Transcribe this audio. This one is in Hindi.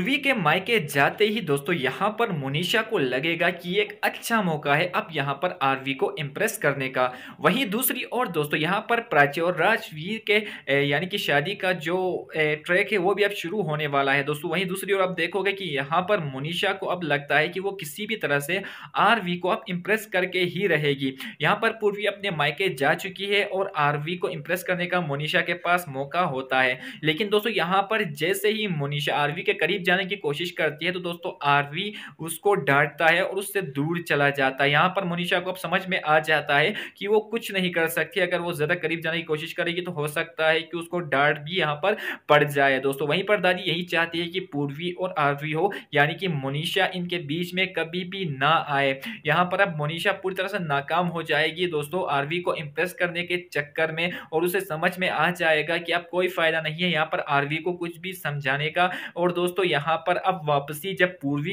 सुवी के मायके जाते ही दोस्तों यहाँ पर मुनीषा को लगेगा कि एक अच्छा मौका है अब यहाँ पर आरवी को इम्प्रेस करने का वहीं दूसरी ओर दोस्तों यहाँ पर प्राची और राजवीर के यानी कि शादी का जो ट्रैक है वो भी अब शुरू होने वाला है दोस्तों वहीं दूसरी ओर आप देखोगे कि यहाँ पर मुनीषा को अब लगता है कि वो किसी भी तरह से आर को अब इम्प्रेस करके ही रहेगी यहाँ पर पूर्वी अपने मायके जा चुकी है और आर को इम्प्रेस करने का मुनीषा के पास मौका होता है लेकिन दोस्तों यहाँ पर जैसे ही मोनिशा आर के करीब जाने की कोशिश करती है तो दोस्तों आरवी उसको डांटता है और उससे दूर चला जाता है यहाँ पर मनीषा को अब समझ में आ जाता है कि वो कुछ नहीं कर सकती अगर वो ज़्यादा करीब जाने की कोशिश करेगी तो हो सकता है कि उसको डांट भी यहाँ पर पड़ जाए दोस्तों वहीं पर दादी यही चाहती है कि पूर्वी और आरवी हो यानी कि मनीषा इनके बीच में कभी भी ना आए यहाँ पर अब मनीषा पूरी तरह से नाकाम हो जाएगी दोस्तों आरवी को इम्प्रेस करने के चक्कर में और उसे समझ में आ जाएगा कि अब कोई फ़ायदा नहीं है यहाँ पर आरवी को कुछ भी समझाने का और दोस्तों यहाँ पर अब वापसी जब पूर्वी